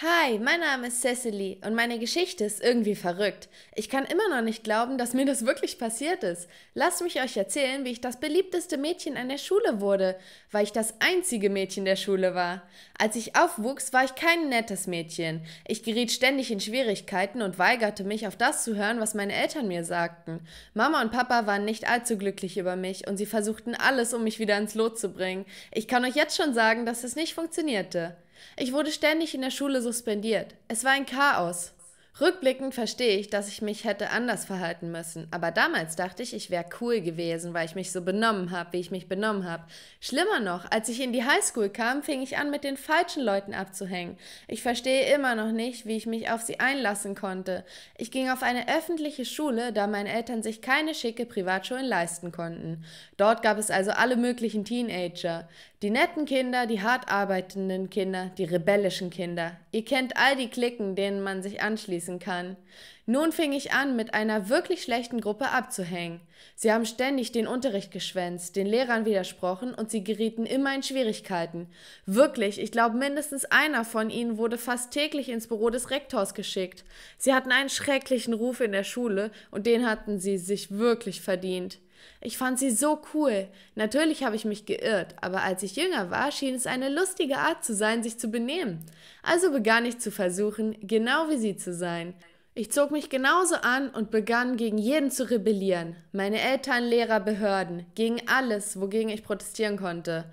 Hi, mein Name ist Cecily und meine Geschichte ist irgendwie verrückt. Ich kann immer noch nicht glauben, dass mir das wirklich passiert ist. Lasst mich euch erzählen, wie ich das beliebteste Mädchen an der Schule wurde, weil ich das einzige Mädchen der Schule war. Als ich aufwuchs, war ich kein nettes Mädchen. Ich geriet ständig in Schwierigkeiten und weigerte mich, auf das zu hören, was meine Eltern mir sagten. Mama und Papa waren nicht allzu glücklich über mich und sie versuchten alles, um mich wieder ins Lot zu bringen. Ich kann euch jetzt schon sagen, dass es nicht funktionierte. Ich wurde ständig in der Schule suspendiert. Es war ein Chaos. Rückblickend verstehe ich, dass ich mich hätte anders verhalten müssen, aber damals dachte ich, ich wäre cool gewesen, weil ich mich so benommen habe, wie ich mich benommen habe. Schlimmer noch, als ich in die Highschool kam, fing ich an, mit den falschen Leuten abzuhängen. Ich verstehe immer noch nicht, wie ich mich auf sie einlassen konnte. Ich ging auf eine öffentliche Schule, da meine Eltern sich keine schicke Privatschulen leisten konnten. Dort gab es also alle möglichen Teenager. Die netten Kinder, die hart arbeitenden Kinder, die rebellischen Kinder. Ihr kennt all die Klicken, denen man sich anschließen kann. Nun fing ich an, mit einer wirklich schlechten Gruppe abzuhängen. Sie haben ständig den Unterricht geschwänzt, den Lehrern widersprochen und sie gerieten immer in Schwierigkeiten. Wirklich, ich glaube, mindestens einer von ihnen wurde fast täglich ins Büro des Rektors geschickt. Sie hatten einen schrecklichen Ruf in der Schule und den hatten sie sich wirklich verdient. Ich fand sie so cool. Natürlich habe ich mich geirrt, aber als ich jünger war, schien es eine lustige Art zu sein, sich zu benehmen. Also begann ich zu versuchen, genau wie sie zu sein. Ich zog mich genauso an und begann gegen jeden zu rebellieren. Meine Eltern, Lehrer, Behörden, gegen alles, wogegen ich protestieren konnte.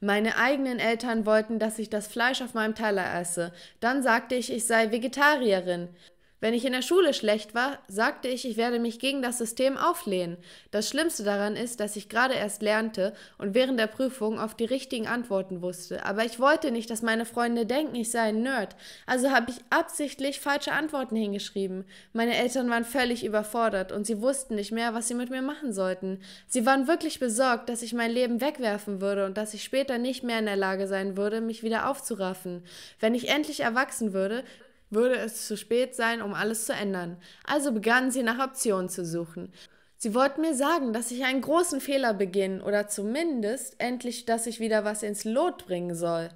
Meine eigenen Eltern wollten, dass ich das Fleisch auf meinem Teller esse. Dann sagte ich, ich sei Vegetarierin. Wenn ich in der Schule schlecht war, sagte ich, ich werde mich gegen das System auflehnen. Das Schlimmste daran ist, dass ich gerade erst lernte und während der Prüfung auf die richtigen Antworten wusste. Aber ich wollte nicht, dass meine Freunde denken, ich sei ein Nerd. Also habe ich absichtlich falsche Antworten hingeschrieben. Meine Eltern waren völlig überfordert und sie wussten nicht mehr, was sie mit mir machen sollten. Sie waren wirklich besorgt, dass ich mein Leben wegwerfen würde und dass ich später nicht mehr in der Lage sein würde, mich wieder aufzuraffen. Wenn ich endlich erwachsen würde, würde es zu spät sein, um alles zu ändern. Also begannen sie nach Optionen zu suchen. Sie wollten mir sagen, dass ich einen großen Fehler beginn oder zumindest endlich, dass ich wieder was ins Lot bringen soll.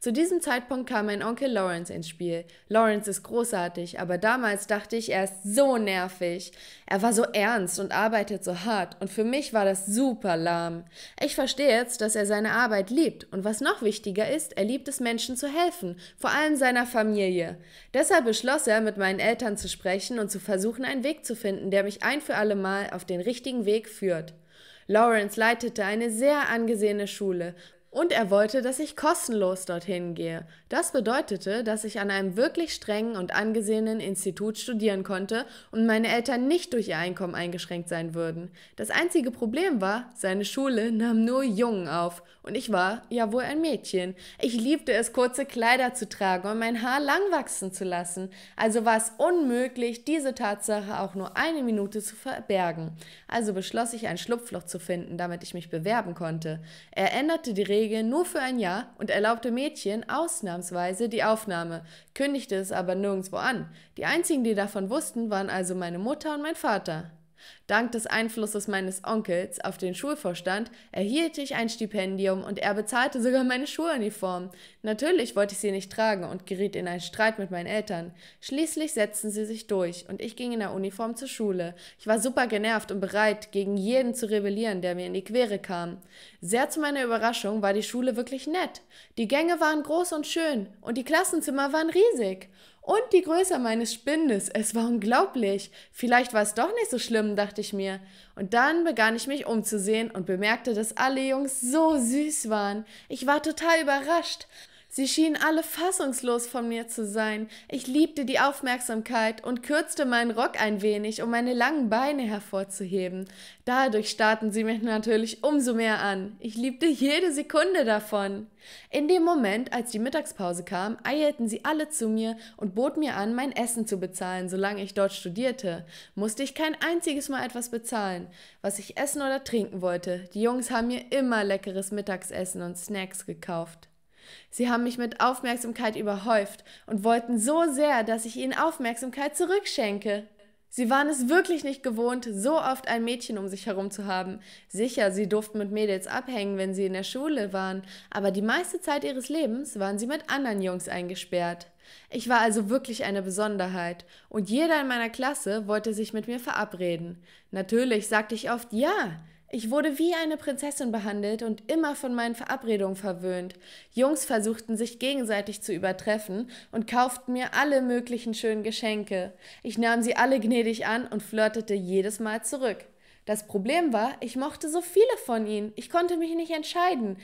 Zu diesem Zeitpunkt kam mein Onkel Lawrence ins Spiel. Lawrence ist großartig, aber damals dachte ich, er ist so nervig. Er war so ernst und arbeitet so hart und für mich war das super lahm. Ich verstehe jetzt, dass er seine Arbeit liebt und was noch wichtiger ist, er liebt es Menschen zu helfen, vor allem seiner Familie. Deshalb beschloss er, mit meinen Eltern zu sprechen und zu versuchen, einen Weg zu finden, der mich ein für alle Mal auf den den richtigen Weg führt. Lawrence leitete eine sehr angesehene Schule und er wollte, dass ich kostenlos dorthin gehe. Das bedeutete, dass ich an einem wirklich strengen und angesehenen Institut studieren konnte und meine Eltern nicht durch ihr Einkommen eingeschränkt sein würden. Das einzige Problem war, seine Schule nahm nur Jungen auf und ich war ja wohl ein Mädchen. Ich liebte es, kurze Kleider zu tragen und mein Haar lang wachsen zu lassen. Also war es unmöglich, diese Tatsache auch nur eine Minute zu verbergen. Also beschloss ich, ein Schlupfloch zu finden, damit ich mich bewerben konnte. Er änderte die Regeln Regel nur für ein Jahr und erlaubte Mädchen ausnahmsweise die Aufnahme, kündigte es aber nirgendwo an. Die einzigen, die davon wussten, waren also meine Mutter und mein Vater. Dank des Einflusses meines Onkels auf den Schulvorstand erhielt ich ein Stipendium und er bezahlte sogar meine Schuluniform. Natürlich wollte ich sie nicht tragen und geriet in einen Streit mit meinen Eltern. Schließlich setzten sie sich durch und ich ging in der Uniform zur Schule. Ich war super genervt und bereit, gegen jeden zu rebellieren, der mir in die Quere kam. Sehr zu meiner Überraschung war die Schule wirklich nett. Die Gänge waren groß und schön und die Klassenzimmer waren riesig. Und die Größe meines Spindes, es war unglaublich. Vielleicht war es doch nicht so schlimm, dachte dachte ich mir. Und dann begann ich mich umzusehen und bemerkte, dass alle Jungs so süß waren. Ich war total überrascht Sie schienen alle fassungslos von mir zu sein. Ich liebte die Aufmerksamkeit und kürzte meinen Rock ein wenig, um meine langen Beine hervorzuheben. Dadurch starrten sie mich natürlich umso mehr an. Ich liebte jede Sekunde davon. In dem Moment, als die Mittagspause kam, eilten sie alle zu mir und boten mir an, mein Essen zu bezahlen, solange ich dort studierte. Musste ich kein einziges Mal etwas bezahlen, was ich essen oder trinken wollte. Die Jungs haben mir immer leckeres Mittagessen und Snacks gekauft. Sie haben mich mit Aufmerksamkeit überhäuft und wollten so sehr, dass ich ihnen Aufmerksamkeit zurückschenke. Sie waren es wirklich nicht gewohnt, so oft ein Mädchen um sich herum zu haben. Sicher, sie durften mit Mädels abhängen, wenn sie in der Schule waren, aber die meiste Zeit ihres Lebens waren sie mit anderen Jungs eingesperrt. Ich war also wirklich eine Besonderheit, und jeder in meiner Klasse wollte sich mit mir verabreden. Natürlich sagte ich oft ja, ich wurde wie eine Prinzessin behandelt und immer von meinen Verabredungen verwöhnt. Jungs versuchten sich gegenseitig zu übertreffen und kauften mir alle möglichen schönen Geschenke. Ich nahm sie alle gnädig an und flirtete jedes Mal zurück. Das Problem war, ich mochte so viele von ihnen, ich konnte mich nicht entscheiden.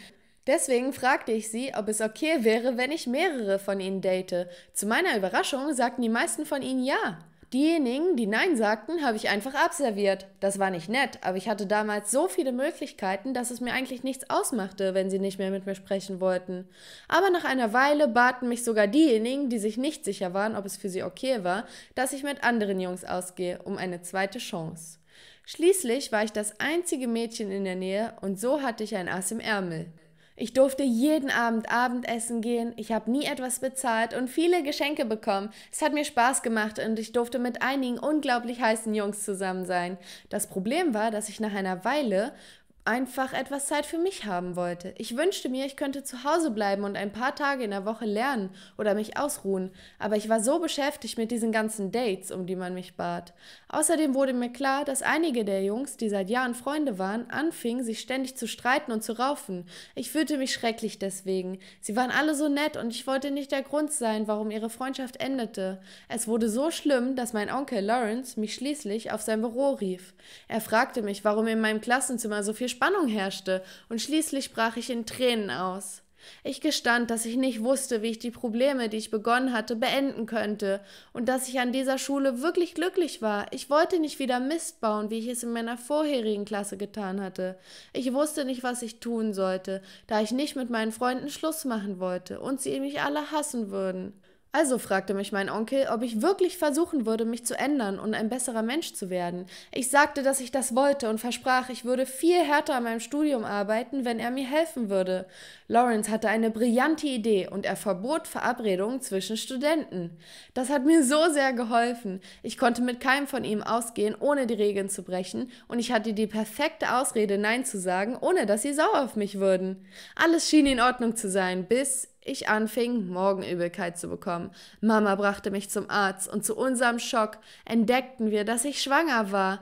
Deswegen fragte ich sie, ob es okay wäre, wenn ich mehrere von ihnen date. Zu meiner Überraschung sagten die meisten von ihnen ja. Diejenigen, die Nein sagten, habe ich einfach abserviert. Das war nicht nett, aber ich hatte damals so viele Möglichkeiten, dass es mir eigentlich nichts ausmachte, wenn sie nicht mehr mit mir sprechen wollten. Aber nach einer Weile baten mich sogar diejenigen, die sich nicht sicher waren, ob es für sie okay war, dass ich mit anderen Jungs ausgehe, um eine zweite Chance. Schließlich war ich das einzige Mädchen in der Nähe und so hatte ich ein Ass im Ärmel. Ich durfte jeden Abend Abendessen gehen, ich habe nie etwas bezahlt und viele Geschenke bekommen. Es hat mir Spaß gemacht und ich durfte mit einigen unglaublich heißen Jungs zusammen sein. Das Problem war, dass ich nach einer Weile einfach etwas Zeit für mich haben wollte. Ich wünschte mir, ich könnte zu Hause bleiben und ein paar Tage in der Woche lernen oder mich ausruhen, aber ich war so beschäftigt mit diesen ganzen Dates, um die man mich bat. Außerdem wurde mir klar, dass einige der Jungs, die seit Jahren Freunde waren, anfingen, sich ständig zu streiten und zu raufen. Ich fühlte mich schrecklich deswegen. Sie waren alle so nett und ich wollte nicht der Grund sein, warum ihre Freundschaft endete. Es wurde so schlimm, dass mein Onkel Lawrence mich schließlich auf sein Büro rief. Er fragte mich, warum in meinem Klassenzimmer so viel Spannung herrschte, und schließlich brach ich in Tränen aus. Ich gestand, dass ich nicht wusste, wie ich die Probleme, die ich begonnen hatte, beenden könnte und dass ich an dieser Schule wirklich glücklich war. Ich wollte nicht wieder Mist bauen, wie ich es in meiner vorherigen Klasse getan hatte. Ich wusste nicht, was ich tun sollte, da ich nicht mit meinen Freunden Schluss machen wollte und sie mich alle hassen würden. Also fragte mich mein Onkel, ob ich wirklich versuchen würde, mich zu ändern und ein besserer Mensch zu werden. Ich sagte, dass ich das wollte und versprach, ich würde viel härter an meinem Studium arbeiten, wenn er mir helfen würde. Lawrence hatte eine brillante Idee und er verbot Verabredungen zwischen Studenten. Das hat mir so sehr geholfen. Ich konnte mit keinem von ihm ausgehen, ohne die Regeln zu brechen, und ich hatte die perfekte Ausrede, Nein zu sagen, ohne dass sie sauer auf mich würden. Alles schien in Ordnung zu sein, bis ich anfing, Morgenübelkeit zu bekommen. Mama brachte mich zum Arzt und zu unserem Schock entdeckten wir, dass ich schwanger war.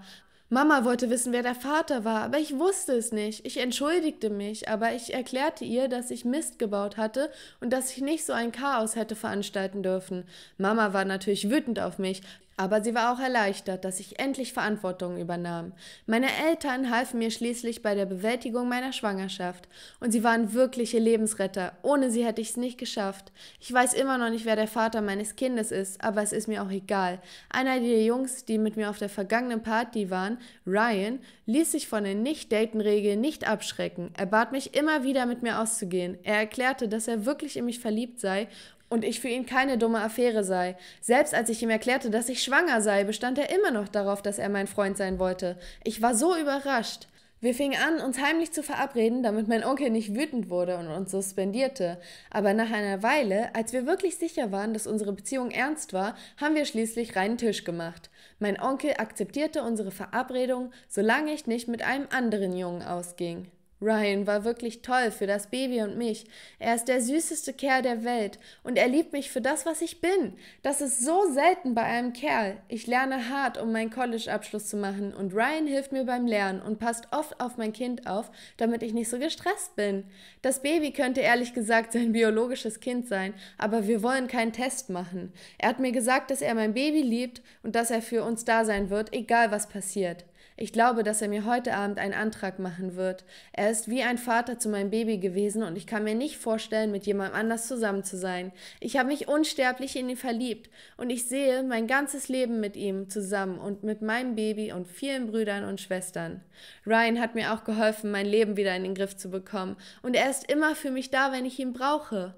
Mama wollte wissen, wer der Vater war, aber ich wusste es nicht. Ich entschuldigte mich, aber ich erklärte ihr, dass ich Mist gebaut hatte und dass ich nicht so ein Chaos hätte veranstalten dürfen. Mama war natürlich wütend auf mich, aber sie war auch erleichtert, dass ich endlich Verantwortung übernahm. Meine Eltern halfen mir schließlich bei der Bewältigung meiner Schwangerschaft und sie waren wirkliche Lebensretter. Ohne sie hätte ich es nicht geschafft. Ich weiß immer noch nicht, wer der Vater meines Kindes ist, aber es ist mir auch egal. Einer der Jungs, die mit mir auf der vergangenen Party waren, Ryan, ließ sich von den Nicht-Daten-Regeln nicht abschrecken. Er bat mich immer wieder, mit mir auszugehen. Er erklärte, dass er wirklich in mich verliebt sei und ich für ihn keine dumme Affäre sei. Selbst als ich ihm erklärte, dass ich schwanger sei, bestand er immer noch darauf, dass er mein Freund sein wollte. Ich war so überrascht. Wir fingen an, uns heimlich zu verabreden, damit mein Onkel nicht wütend wurde und uns suspendierte. Aber nach einer Weile, als wir wirklich sicher waren, dass unsere Beziehung ernst war, haben wir schließlich reinen Tisch gemacht. Mein Onkel akzeptierte unsere Verabredung, solange ich nicht mit einem anderen Jungen ausging. Ryan war wirklich toll für das Baby und mich. Er ist der süßeste Kerl der Welt und er liebt mich für das, was ich bin. Das ist so selten bei einem Kerl. Ich lerne hart, um meinen College-Abschluss zu machen und Ryan hilft mir beim Lernen und passt oft auf mein Kind auf, damit ich nicht so gestresst bin. Das Baby könnte ehrlich gesagt sein biologisches Kind sein, aber wir wollen keinen Test machen. Er hat mir gesagt, dass er mein Baby liebt und dass er für uns da sein wird, egal was passiert. Ich glaube, dass er mir heute Abend einen Antrag machen wird. Er ist wie ein Vater zu meinem Baby gewesen und ich kann mir nicht vorstellen, mit jemand anders zusammen zu sein. Ich habe mich unsterblich in ihn verliebt und ich sehe mein ganzes Leben mit ihm zusammen und mit meinem Baby und vielen Brüdern und Schwestern. Ryan hat mir auch geholfen, mein Leben wieder in den Griff zu bekommen und er ist immer für mich da, wenn ich ihn brauche.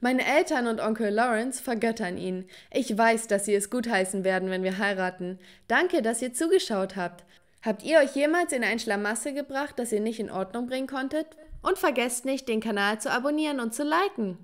Meine Eltern und Onkel Lawrence vergöttern ihn. Ich weiß, dass sie es gutheißen werden, wenn wir heiraten. Danke, dass ihr zugeschaut habt. Habt ihr euch jemals in ein Schlamassel gebracht, das ihr nicht in Ordnung bringen konntet? Und vergesst nicht, den Kanal zu abonnieren und zu liken.